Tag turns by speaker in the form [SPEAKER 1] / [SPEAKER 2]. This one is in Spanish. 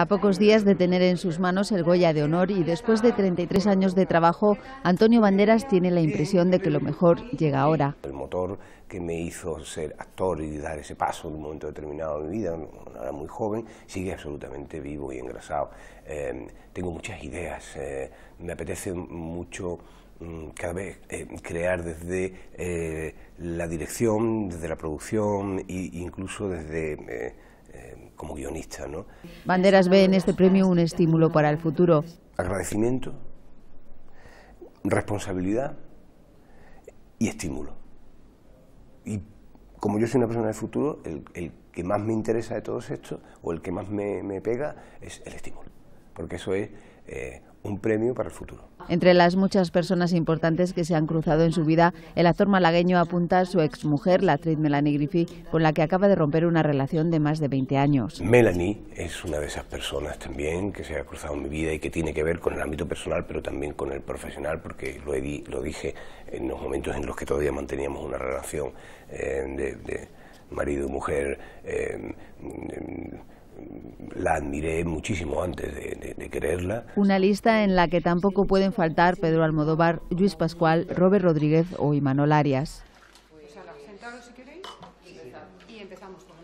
[SPEAKER 1] A pocos días de tener en sus manos el Goya de Honor y después de 33 años de trabajo, Antonio Banderas tiene la impresión de que lo mejor llega ahora.
[SPEAKER 2] El motor que me hizo ser actor y dar ese paso en un momento determinado de mi vida, era muy joven, sigue absolutamente vivo y engrasado. Eh, tengo muchas ideas, eh, me apetece mucho mm, cada vez eh, crear desde la dirección, desde la producción e incluso desde eh, como guionista. ¿no?
[SPEAKER 1] Banderas ve en este premio un estímulo para el futuro.
[SPEAKER 2] Agradecimiento, responsabilidad y estímulo. Y como yo soy una persona del futuro, el, que más me interesa de todos estos, o el que más me, me pega, es el estímulo. Porque eso es eh, un premio para el futuro.
[SPEAKER 1] Entre las muchas personas importantes que se han cruzado en su vida, el actor malagueño apunta a su exmujer, la actriz Melanie Griffith, con la que acaba de romper una relación de más de 20 años.
[SPEAKER 2] Melanie es una de esas personas también que se ha cruzado en mi vida y que tiene que ver con el ámbito personal, pero también con el profesional, porque lo, lo dije en los momentos en los que todavía manteníamos una relación eh, de, marido y mujer eh, la admiré muchísimo antes de, de, quererla.
[SPEAKER 1] Una lista en la que tampoco pueden faltar Pedro Almodóvar, Luis Pascual, Robert Rodríguez o Imanol Arias. Pues